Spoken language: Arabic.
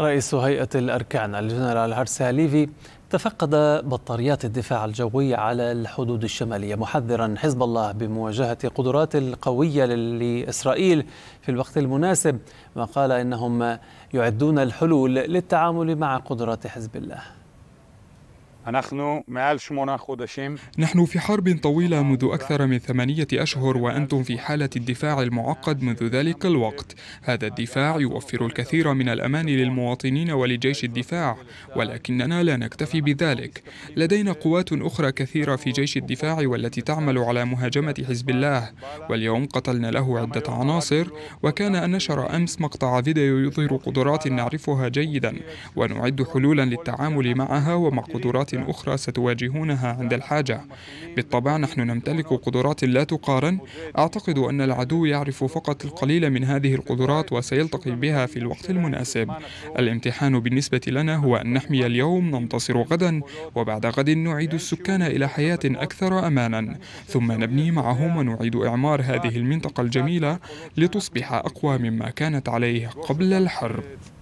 رئيس هيئة الأركان الجنرال هارس ليفي تفقد بطاريات الدفاع الجوي على الحدود الشمالية محذرا حزب الله بمواجهة قدرات القوية لإسرائيل في الوقت المناسب وقال إنهم يعدون الحلول للتعامل مع قدرات حزب الله نحن في حرب طويلة منذ أكثر من ثمانية أشهر وأنتم في حالة الدفاع المعقد منذ ذلك الوقت هذا الدفاع يوفر الكثير من الأمان للمواطنين ولجيش الدفاع ولكننا لا نكتفي بذلك لدينا قوات أخرى كثيرة في جيش الدفاع والتي تعمل على مهاجمة حزب الله واليوم قتلنا له عدة عناصر وكان أن نشر أمس مقطع فيديو يظهر قدرات نعرفها جيدا ونعد حلولا للتعامل معها ومع قدرات أخرى ستواجهونها عند الحاجة بالطبع نحن نمتلك قدرات لا تقارن أعتقد أن العدو يعرف فقط القليل من هذه القدرات وسيلتقي بها في الوقت المناسب الامتحان بالنسبة لنا هو أن نحمي اليوم ننتصر غدا وبعد غد نعيد السكان إلى حياة أكثر أمانا ثم نبني معهم ونعيد إعمار هذه المنطقة الجميلة لتصبح أقوى مما كانت عليه قبل الحرب